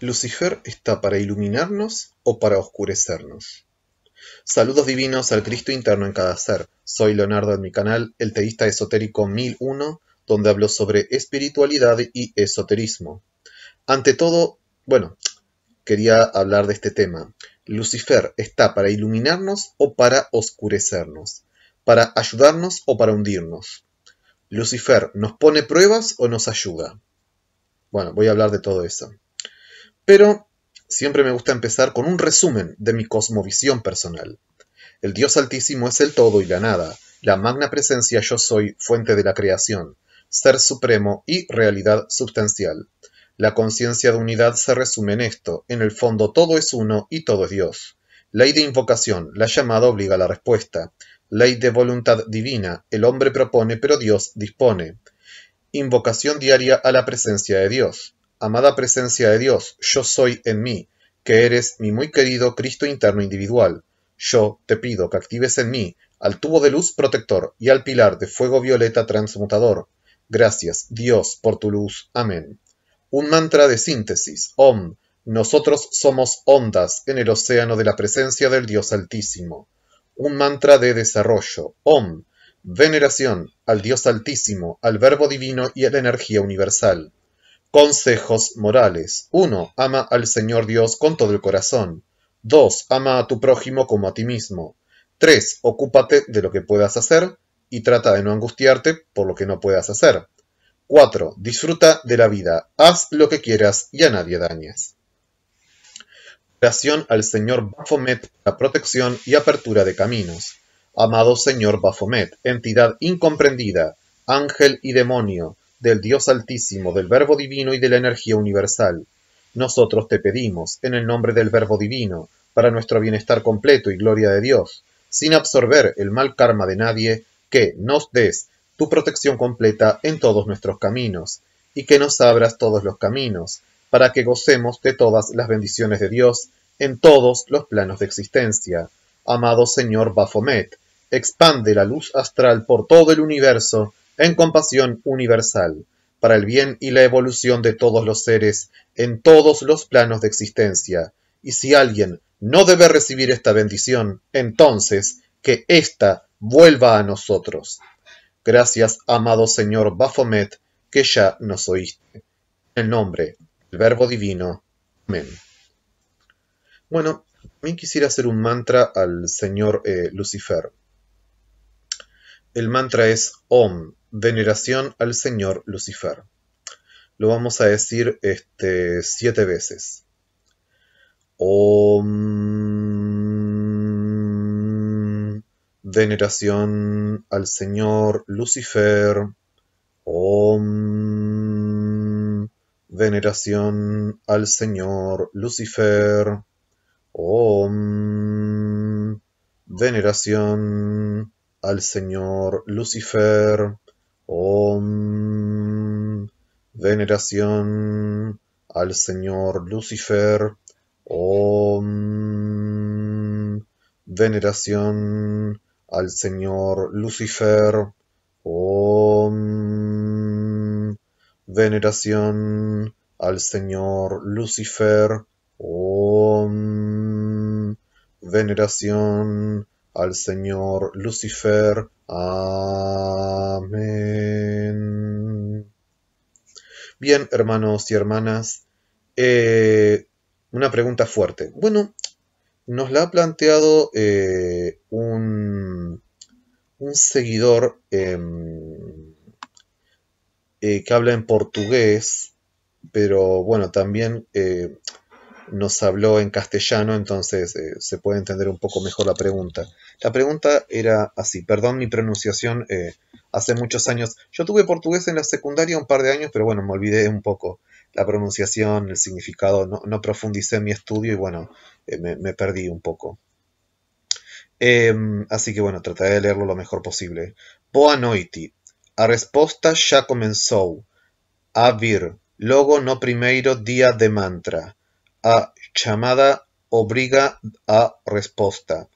Lucifer está para iluminarnos o para oscurecernos. Saludos divinos al Cristo interno en cada ser. Soy Leonardo en mi canal, el teísta esotérico 1001, donde hablo sobre espiritualidad y esoterismo. Ante todo, bueno, quería hablar de este tema. Lucifer está para iluminarnos o para oscurecernos, para ayudarnos o para hundirnos. Lucifer nos pone pruebas o nos ayuda. Bueno, voy a hablar de todo eso. Pero siempre me gusta empezar con un resumen de mi cosmovisión personal. El Dios Altísimo es el todo y la nada, la magna presencia yo soy, fuente de la creación, ser supremo y realidad sustancial. La conciencia de unidad se resume en esto, en el fondo todo es uno y todo es Dios. Ley de invocación, la llamada obliga a la respuesta. Ley de voluntad divina, el hombre propone pero Dios dispone. Invocación diaria a la presencia de Dios amada presencia de Dios, yo soy en mí, que eres mi muy querido Cristo interno individual. Yo te pido que actives en mí al tubo de luz protector y al pilar de fuego violeta transmutador. Gracias, Dios, por tu luz. Amén. Un mantra de síntesis. Om. Nosotros somos ondas en el océano de la presencia del Dios Altísimo. Un mantra de desarrollo. Om. Veneración al Dios Altísimo, al Verbo Divino y a la energía universal. Consejos morales. 1. Ama al Señor Dios con todo el corazón. 2. Ama a tu prójimo como a ti mismo. 3. Ocúpate de lo que puedas hacer y trata de no angustiarte por lo que no puedas hacer. 4. Disfruta de la vida. Haz lo que quieras y a nadie dañes. Oración al Señor Baphomet, la protección y apertura de caminos. Amado Señor Baphomet, entidad incomprendida, ángel y demonio, del Dios Altísimo, del Verbo Divino y de la energía universal. Nosotros te pedimos, en el nombre del Verbo Divino, para nuestro bienestar completo y gloria de Dios, sin absorber el mal karma de nadie, que nos des tu protección completa en todos nuestros caminos, y que nos abras todos los caminos, para que gocemos de todas las bendiciones de Dios en todos los planos de existencia. Amado Señor Baphomet, expande la luz astral por todo el universo en compasión universal, para el bien y la evolución de todos los seres en todos los planos de existencia. Y si alguien no debe recibir esta bendición, entonces que ésta vuelva a nosotros. Gracias, amado Señor Baphomet, que ya nos oíste. En el nombre del Verbo Divino. Amén. Bueno, también quisiera hacer un mantra al Señor eh, Lucifer. El mantra es Om, veneración al señor Lucifer. Lo vamos a decir este, siete veces. Om. Veneración al señor Lucifer. Om. Veneración al señor Lucifer. Om. Veneración al señor Lucifer. Om. Veneración al señor Lucifer. Om. Veneración al señor Lucifer. Om. Veneración al señor Lucifer. Om. Veneración al señor Lucifer. Amén. Bien, hermanos y hermanas, eh, una pregunta fuerte. Bueno, nos la ha planteado eh, un, seguidor em, eh, que habla en portugués, pero bueno, también nos habló en castellano, entonces eh, se puede entender un poco mejor la pregunta. La pregunta era así, perdón mi pronunciación, eh, hace muchos años, yo tuve portugués en la secundaria un par de años, pero bueno, me olvidé un poco la pronunciación, el significado, no, profundicé en mi estudio y bueno, eh, me, perdí un poco. Em, así que bueno, trataré de leerlo lo mejor posible. Boa noite. A resposta ya comenzó A vir. Logo no primero dia de mantra. A chamada obriga a resposta.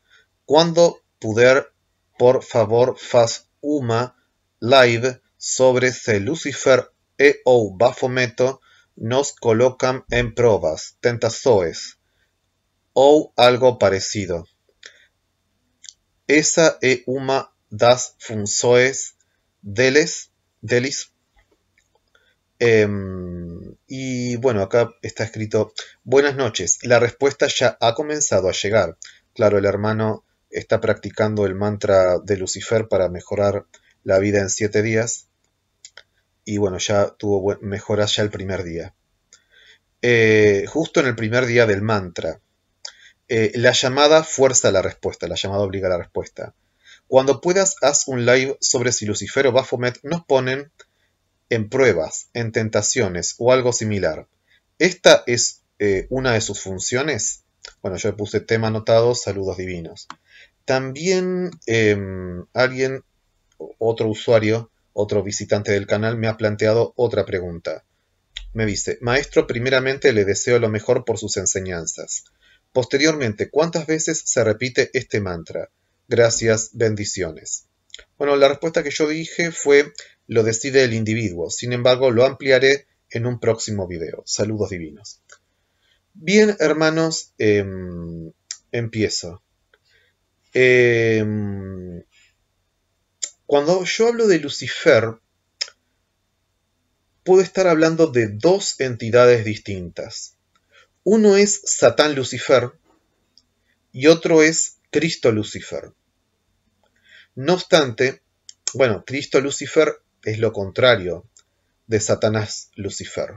Cuando puder, por favor, faz uma live sobre se Lucifer e o Bafometo nos colocan en pruebas, tentações, o algo parecido. Esa e uma das funsoes deles, delis. Em, y bueno, acá está escrito, buenas noches, la respuesta ya ha comenzado a llegar. Claro, el hermano está practicando el mantra de Lucifer para mejorar la vida en siete días. Y bueno, ya tuvo mejoras ya el primer día. Eh, justo en el primer día del mantra. Eh, la llamada fuerza la respuesta, la llamada obliga a la respuesta. Cuando puedas, haz un live sobre si Lucifer o Baphomet nos ponen en pruebas, en tentaciones o algo similar. Esta es eh, una de sus funciones. Bueno, yo puse tema anotado, saludos divinos. También em, alguien, otro usuario, otro visitante del canal, me ha planteado otra pregunta. Me dice, maestro, primeramente le deseo lo mejor por sus enseñanzas. Posteriormente, ¿cuántas veces se repite este mantra? Gracias, bendiciones. Bueno, la respuesta que yo dije fue lo decide el individuo, sin embargo lo ampliaré en un próximo video. Saludos divinos. Bien, hermanos, em, empiezo. Em, cuando yo hablo de Lucifer, puedo estar hablando de dos entidades distintas. Uno es Satán Lucifer y otro es Cristo Lucifer. No obstante, bueno, Cristo Lucifer es lo contrario de Satanás Lucifer.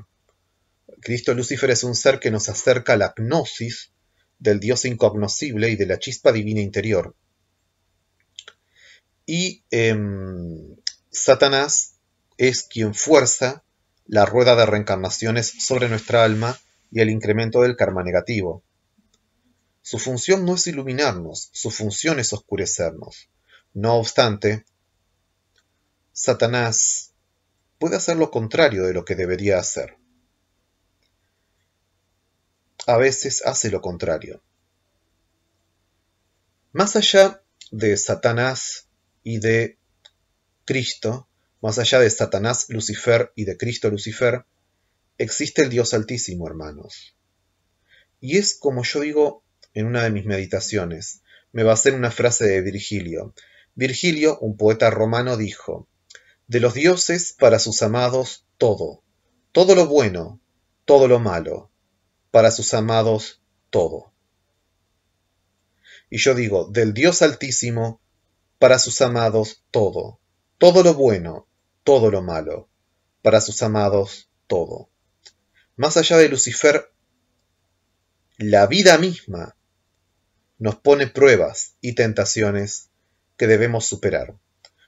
Cristo Lucifer es un ser que nos acerca a la gnosis del Dios incognoscible y de la chispa divina interior. Y em, Satanás es quien fuerza la rueda de reencarnaciones sobre nuestra alma y el incremento del karma negativo. Su función no es iluminarnos, su función es oscurecernos. No obstante, Satanás puede hacer lo contrario de lo que debería hacer. A veces hace lo contrario. Más allá de Satanás y de Cristo, más allá de Satanás Lucifer y de Cristo Lucifer, existe el Dios Altísimo, hermanos. Y es como yo digo en una de mis meditaciones, me va a una frase de Virgilio, Virgilio, un poeta romano, dijo, De los dioses para sus amados todo, todo lo bueno, todo lo malo, para sus amados todo. Y yo digo, del Dios Altísimo, para sus amados todo, todo lo bueno, todo lo malo, para sus amados todo. Más allá de Lucifer, la vida misma nos pone pruebas y tentaciones que debemos superar.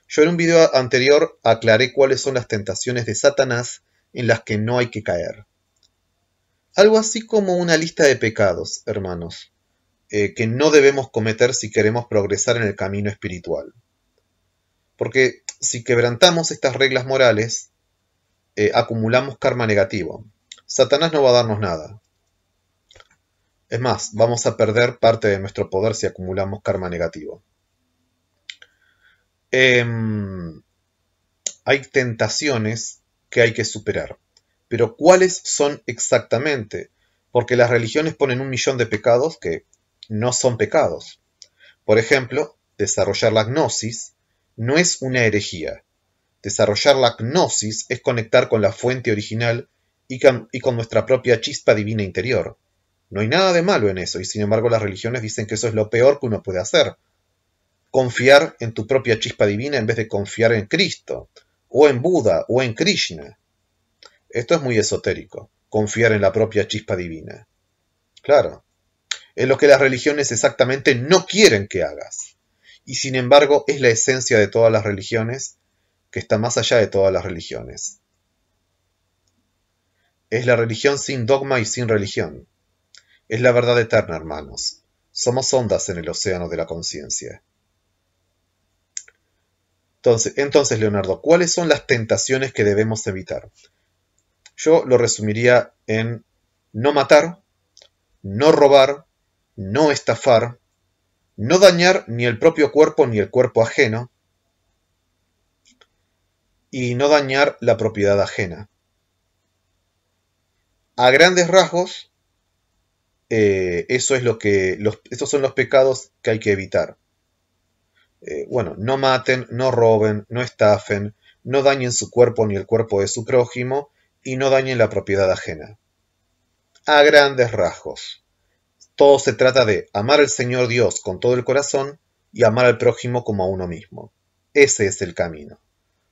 Yo en un video anterior aclaré cuáles son las tentaciones de Satanás en las que no hay que caer. Algo así como una lista de pecados, hermanos, eh, que no debemos cometer si queremos progresar en el camino espiritual. Porque si quebrantamos estas reglas morales, eh, acumulamos karma negativo. Satanás no va a darnos nada. Es más, vamos a perder parte de nuestro poder si acumulamos karma negativo. Em, hay tentaciones que hay que superar. Pero ¿cuáles son exactamente? Porque las religiones ponen un millón de pecados que no son pecados. Por ejemplo, desarrollar la gnosis no es una herejía. Desarrollar la gnosis es conectar con la fuente original y con nuestra propia chispa divina interior. No hay nada de malo en eso, y sin embargo las religiones dicen que eso es lo peor que uno puede hacer, confiar en tu propia chispa divina en vez de confiar en Cristo, o en Buda, o en Krishna. Esto es muy esotérico, confiar en la propia chispa divina. Claro, es lo que las religiones exactamente no quieren que hagas. Y sin embargo es la esencia de todas las religiones que está más allá de todas las religiones. Es la religión sin dogma y sin religión. Es la verdad eterna, hermanos. Somos ondas en el océano de la conciencia. Entonces, Leonardo, ¿cuáles son las tentaciones que debemos evitar? Yo lo resumiría en no matar, no robar, no estafar, no dañar ni el propio cuerpo ni el cuerpo ajeno, y no dañar la propiedad ajena. A grandes rasgos, eh, eso es lo que son los pecados que hay que evitar. Eh, bueno, no maten, no roben, no estafen, no dañen su cuerpo ni el cuerpo de su prójimo y no dañen la propiedad ajena. A grandes rasgos, todo se trata de amar al Señor Dios con todo el corazón y amar al prójimo como a uno mismo. Ese es el camino.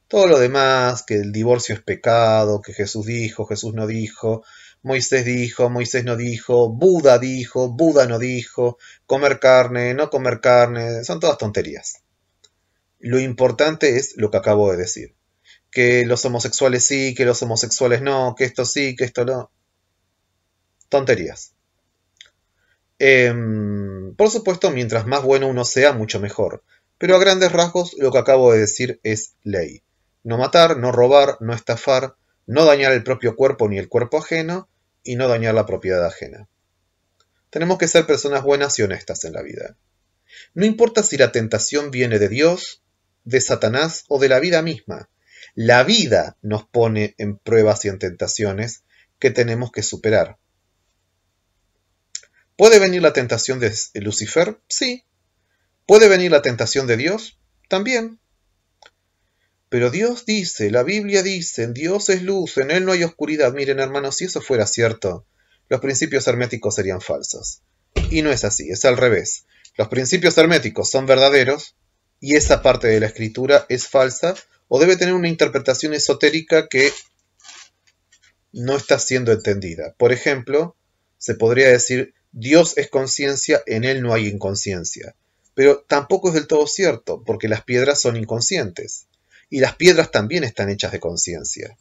Todo lo demás, que el divorcio es pecado, que Jesús dijo, Jesús no dijo, Moisés dijo, Moisés no dijo, Buda dijo, Buda no dijo, comer carne, no comer carne, son todas tonterías. Lo importante es lo que acabo de decir. Que los homosexuales sí, que los homosexuales no, que esto sí, que esto no. Tonterías. Em, por supuesto, mientras más bueno uno sea, mucho mejor. Pero a grandes rasgos, lo que acabo de decir es ley. No matar, no robar, no estafar, no dañar el propio cuerpo ni el cuerpo ajeno, y no dañar la propiedad ajena. Tenemos que ser personas buenas y honestas en la vida. No importa si la tentación viene de Dios, de Satanás o de la vida misma. La vida nos pone en pruebas y en tentaciones que tenemos que superar. ¿Puede venir la tentación de Lucifer? Sí. ¿Puede venir la tentación de Dios? También. Pero Dios dice, la Biblia dice, Dios es luz, en Él no hay oscuridad. Miren, hermanos, si eso fuera cierto, los principios herméticos serían falsos. Y no es así, es al revés. Los principios herméticos son verdaderos y esa parte de la escritura es falsa o debe tener una interpretación esotérica que no está siendo entendida. Por ejemplo, se podría decir, Dios es conciencia, en Él no hay inconsciencia. Pero tampoco es del todo cierto, porque las piedras son inconscientes y las piedras también están hechas de conciencia.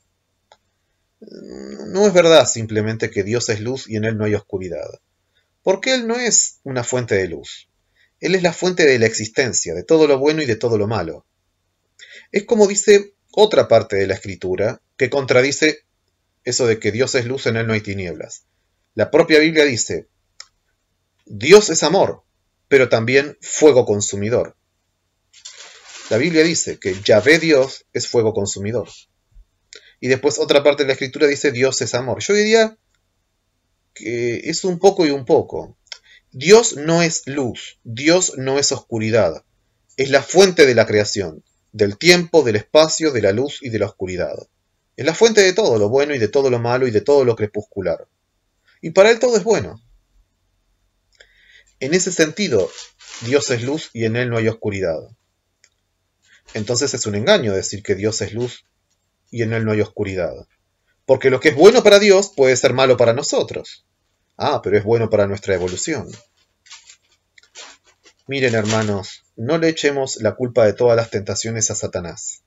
No es verdad simplemente que Dios es luz y en Él no hay oscuridad, porque Él no es una fuente de luz. Él es la fuente de la existencia, de todo lo bueno y de todo lo malo. Es como dice otra parte de la escritura que contradice eso de que Dios es luz, y en Él no hay tinieblas. La propia Biblia dice, Dios es amor, pero también fuego consumidor. La Biblia dice que Yahvé Dios es fuego consumidor. Y después otra parte de la escritura dice Dios es amor. Yo diría que es un poco y un poco. Dios no es luz, Dios no es oscuridad. Es la fuente de la creación, del tiempo, del espacio, de la luz y de la oscuridad. Es la fuente de todo lo bueno y de todo lo malo y de todo lo crepuscular. Y para él todo es bueno. En ese sentido, Dios es luz y en él no hay oscuridad entonces es un engaño decir que Dios es luz y en Él no hay oscuridad. Porque lo que es bueno para Dios puede ser malo para nosotros. Ah, pero es bueno para nuestra evolución. Miren, hermanos, no le echemos la culpa de todas las tentaciones a Satanás.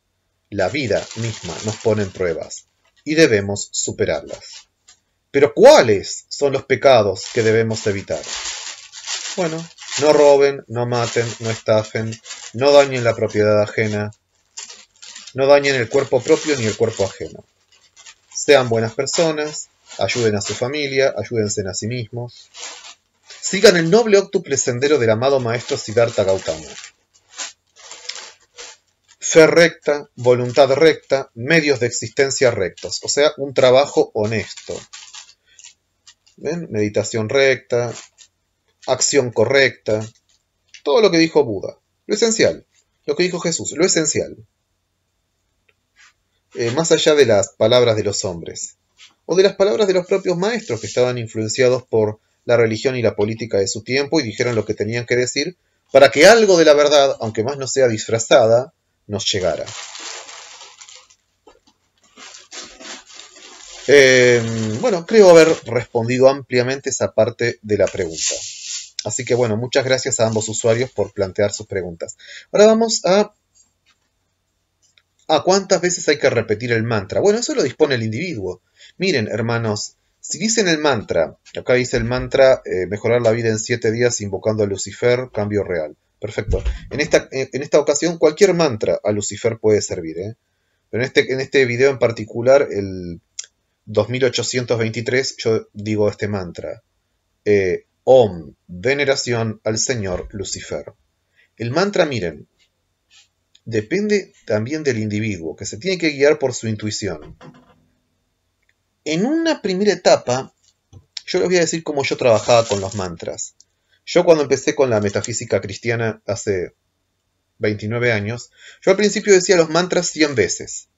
La vida misma nos pone en pruebas y debemos superarlas. Pero ¿cuáles son los pecados que debemos evitar? Bueno, no roben, no maten, no estafen, no dañen la propiedad ajena, no dañen el cuerpo propio ni el cuerpo ajeno. Sean buenas personas, ayuden a su familia, ayúdense a sí mismos. Sigan el noble octuple sendero del amado maestro Siddhartha Gautama. Fe recta, voluntad recta, medios de existencia rectos, o sea, un trabajo honesto. Meditación recta, acción correcta, todo lo que dijo Buda, lo esencial, lo que dijo Jesús, lo esencial, eh, más allá de las palabras de los hombres, o de las palabras de los propios maestros que estaban influenciados por la religión y la política de su tiempo y dijeron lo que tenían que decir para que algo de la verdad, aunque más no sea disfrazada, nos llegara. Eh, bueno, creo haber respondido ampliamente esa parte de la pregunta. Así que bueno, muchas gracias a ambos usuarios por plantear sus preguntas. Ahora vamos a... ¿A cuántas veces hay que repetir el mantra? Bueno, eso lo dispone el individuo. Miren, hermanos, si dicen el mantra, acá dice el mantra, eh, mejorar la vida en siete días invocando a Lucifer, cambio real. Perfecto. En esta, eh, en esta ocasión, cualquier mantra a Lucifer puede servir. ¿eh? Pero en este, en este video en particular, el 2823, yo digo este mantra. Eh, Om, veneración al señor Lucifer. El mantra, miren, depende también del individuo, que se tiene que guiar por su intuición. En una primera etapa, yo les voy a decir cómo yo trabajaba con los mantras. Yo cuando empecé con la metafísica cristiana hace 29 años, yo al principio decía los mantras 100 veces.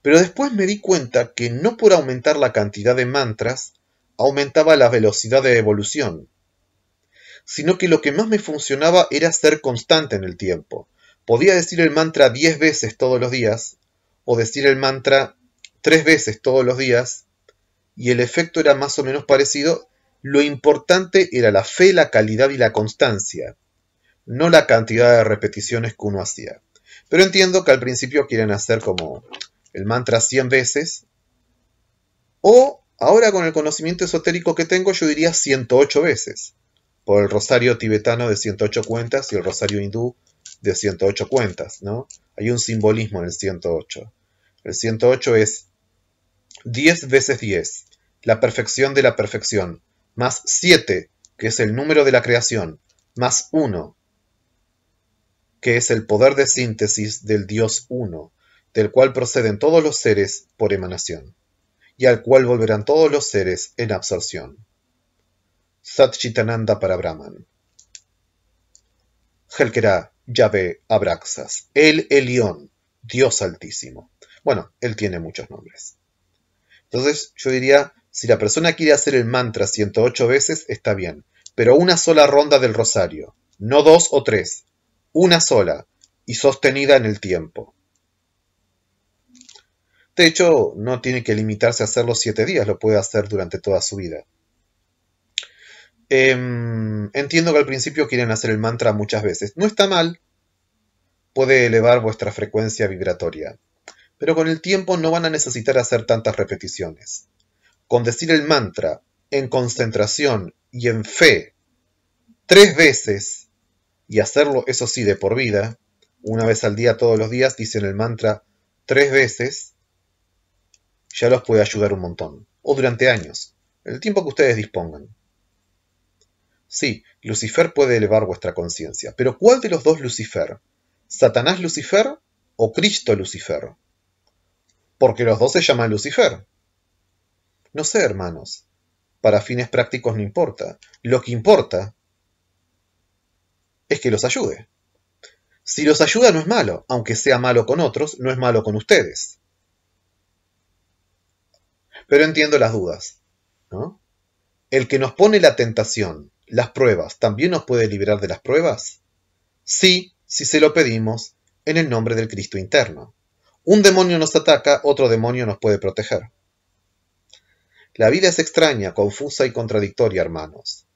Pero después me di cuenta que no por aumentar la cantidad de mantras, aumentaba la velocidad de evolución, sino que lo que más me funcionaba era ser constante en el tiempo. Podía decir el mantra 10 veces todos los días, o decir el mantra tres veces todos los días, y el efecto era más o menos parecido, lo importante era la fe, la calidad y la constancia, no la cantidad de repeticiones que uno hacía. Pero entiendo que al principio quieren hacer como el mantra 100 veces, o Ahora con el conocimiento esotérico que tengo yo diría 108 veces, por el rosario tibetano de 108 cuentas y el rosario hindú de 108 cuentas, ¿no? Hay un simbolismo en el 108. El 108 es 10 veces 10, la perfección de la perfección, más 7, que es el número de la creación, más 1, que es el poder de síntesis del Dios 1, del cual proceden todos los seres por emanación y al cual volverán todos los seres en absorción. Satchitananda para Brahman. Helkera, Yahvé, Abraxas, el Elión, Dios Altísimo. Bueno, él tiene muchos nombres. Entonces yo diría, si la persona quiere hacer el mantra 108 veces, está bien, pero una sola ronda del rosario, no dos o tres, una sola, y sostenida en el tiempo. De hecho, no tiene que limitarse a hacerlo siete días, lo puede hacer durante toda su vida. Em, entiendo que al principio quieren hacer el mantra muchas veces. No está mal, puede elevar vuestra frecuencia vibratoria, pero con el tiempo no van a necesitar hacer tantas repeticiones. Con decir el mantra en concentración y en fe tres veces y hacerlo, eso sí, de por vida, una vez al día, todos los días, dicen el mantra tres veces, ya los puede ayudar un montón, o durante años, el tiempo que ustedes dispongan. Sí, Lucifer puede elevar vuestra conciencia, pero ¿cuál de los dos Lucifer? ¿Satanás Lucifer o Cristo Lucifer? Porque los dos se llaman Lucifer. No sé, hermanos, para fines prácticos no importa. Lo que importa es que los ayude. Si los ayuda no es malo, aunque sea malo con otros, no es malo con ustedes. Pero entiendo las dudas. ¿no? El que nos pone la tentación, las pruebas, ¿también nos puede liberar de las pruebas? Sí, si se lo pedimos en el nombre del Cristo interno. Un demonio nos ataca, otro demonio nos puede proteger. La vida es extraña, confusa y contradictoria, hermanos.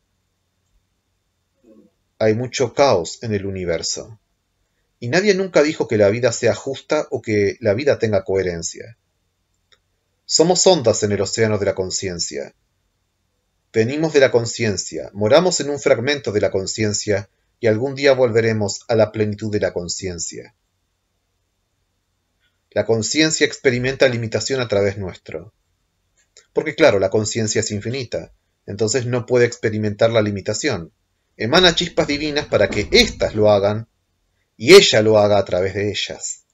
Hay mucho caos en el universo. Y nadie nunca dijo que la vida sea justa o que la vida tenga coherencia. Somos ondas en el océano de la conciencia. Venimos de la conciencia, moramos en un fragmento de la conciencia y algún día volveremos a la plenitud de la conciencia. La conciencia experimenta limitación a través nuestro. Porque claro, la conciencia es infinita, entonces no puede experimentar la limitación. Emana chispas divinas para que éstas lo hagan y ella lo haga a través de ellas.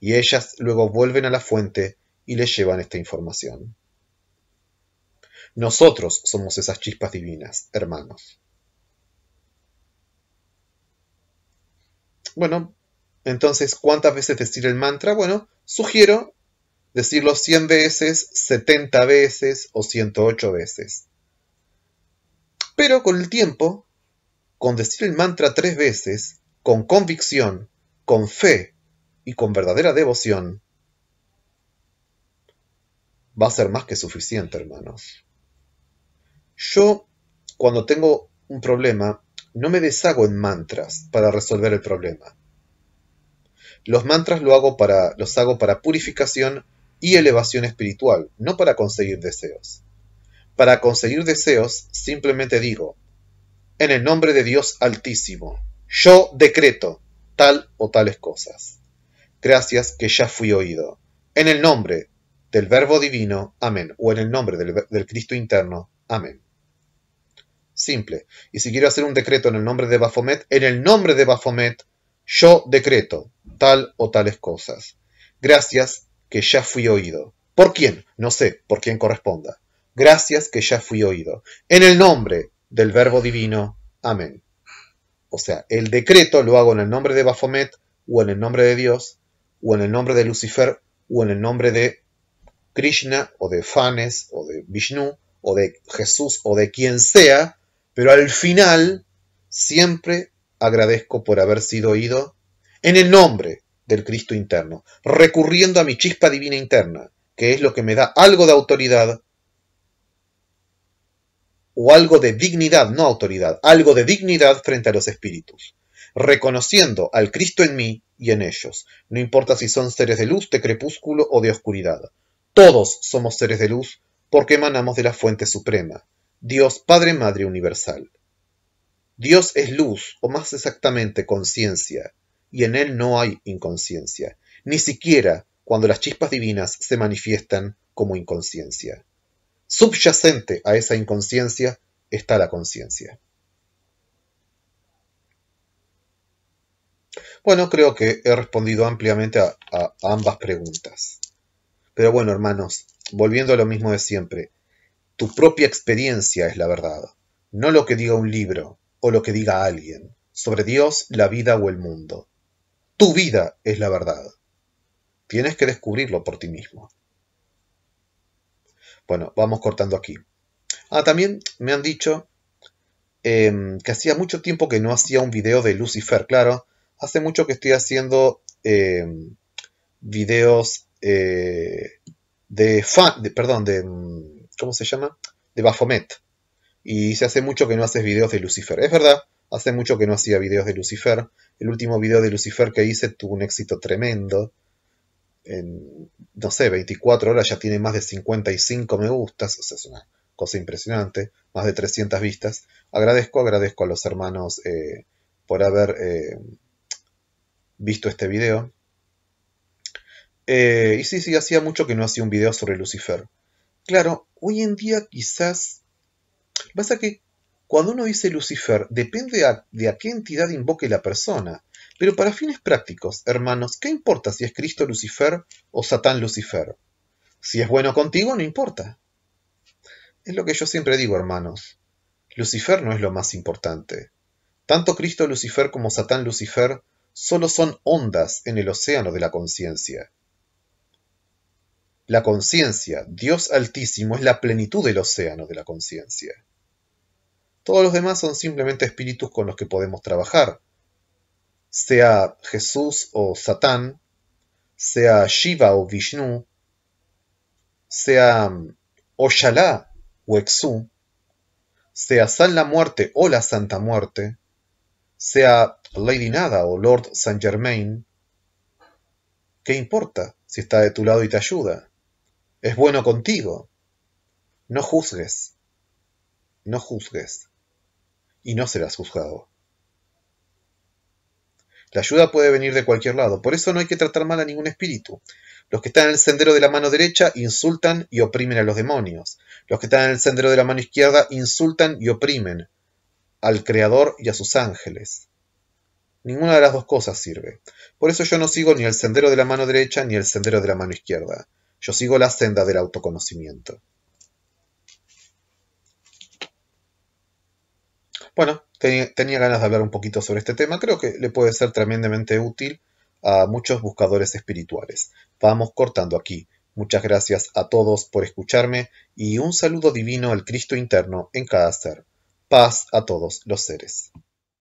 Y ellas luego vuelven a la fuente y les llevan esta información. Nosotros somos esas chispas divinas, hermanos. Bueno, entonces, ¿cuántas veces decir el mantra? Bueno, sugiero decirlo 100 veces, 70 veces o 108 veces. Pero con el tiempo, con decir el mantra tres veces, con convicción, con fe y con verdadera devoción, va a ser más que suficiente, hermanos. Yo, cuando tengo un problema, no me deshago en mantras para resolver el problema. Los mantras lo hago para, los hago para purificación y elevación espiritual, no para conseguir deseos. Para conseguir deseos simplemente digo, en el nombre de Dios Altísimo, yo decreto tal o tales cosas. Gracias que ya fui oído. En el nombre del Verbo Divino, amén, o en el nombre del, Cristo interno, amén. Simple. Y si quiero hacer un decreto en el nombre de Baphomet, en el nombre de Baphomet, yo decreto tal o tales cosas. Gracias que ya fui oído. ¿Por quién? No sé, por quién corresponda. Gracias que ya fui oído. En el nombre del Verbo Divino. Amén. O sea, el decreto lo hago en el nombre de Bafomet, o en el nombre de Dios, o en el nombre de Lucifer, o en el nombre de Krishna o de Fanes o de Vishnu o de Jesús o de quien sea, pero al final siempre agradezco por haber sido oído en el nombre del Cristo interno, recurriendo a mi chispa divina interna, que es lo que me da algo de autoridad o algo de dignidad, no autoridad, algo de dignidad frente a los espíritus, reconociendo al Cristo en mí y en ellos, no importa si son seres de luz, de crepúsculo o de oscuridad, todos somos seres de luz porque emanamos de la fuente suprema, Dios Padre Madre Universal. Dios es luz, o más exactamente conciencia, y en Él no hay inconsciencia, ni siquiera cuando las chispas divinas se manifiestan como inconsciencia. Subyacente a esa inconsciencia está la conciencia. Bueno, creo que he respondido ampliamente a, a ambas preguntas. Pero bueno, hermanos, volviendo a lo mismo de siempre, tu propia experiencia es la verdad, no lo que diga un libro o lo que diga alguien sobre Dios, la vida o el mundo. Tu vida es la verdad. Tienes que descubrirlo por ti mismo. Bueno, vamos cortando aquí. Ah, también me han dicho em, que hacía mucho tiempo que no hacía un video de Lucifer, claro. Hace mucho que estoy haciendo em, videos eh, de, fan, perdón, de, mm, ¿cómo se llama? De Baphomet. Y se hace mucho que no haces videos de Lucifer. Es verdad, hace mucho que no hacía videos de Lucifer. El último video de Lucifer que hice tuvo un éxito tremendo. En, no sé, 24 horas ya tiene más de 55 me gustas. O sea, es una cosa impresionante. Más de 300 vistas. Agradezco, agradezco a los hermanos eh, por haber eh, visto este video. Eh, y sí, sí, hacía mucho que no hacía un video sobre Lucifer. Claro, hoy en día quizás... Pasa que cuando uno dice Lucifer, depende de a qué entidad invoque la persona. Pero para fines prácticos, hermanos, ¿qué importa si es Cristo Lucifer o Satán Lucifer? Si es bueno contigo, no importa. Es lo que yo siempre digo, hermanos. Lucifer no es lo más importante. Tanto Cristo Lucifer como Satán Lucifer solo son ondas en el océano de la conciencia. La conciencia, Dios altísimo, es la plenitud del océano de la conciencia. Todos los demás son simplemente espíritus con los que podemos trabajar. Sea Jesús o Satán, sea Shiva o Vishnu, sea mm, Oshala o Exu, sea San la Muerte o la Santa Muerte, sea Lady Nada o Lord Saint Germain, ¿qué importa si está de tu lado y te ayuda? es bueno contigo. No juzgues. No juzgues. Y no serás juzgado. La ayuda puede venir de cualquier lado, por eso no hay que tratar mal a ningún espíritu. Los que están en el sendero de la mano derecha insultan y oprimen a los demonios. Los que están en el sendero de la mano izquierda insultan y oprimen al Creador y a sus ángeles. Ninguna de las dos cosas sirve. Por eso yo no sigo ni el sendero de la mano derecha ni el sendero de la mano izquierda. Yo sigo la senda del autoconocimiento. Bueno, tenía, ganas de hablar un poquito sobre este tema. Creo que le puede ser tremendamente útil a muchos buscadores espirituales. Vamos cortando aquí. Muchas gracias a todos por escucharme y un saludo divino al Cristo interno en cada ser. Paz a todos los seres.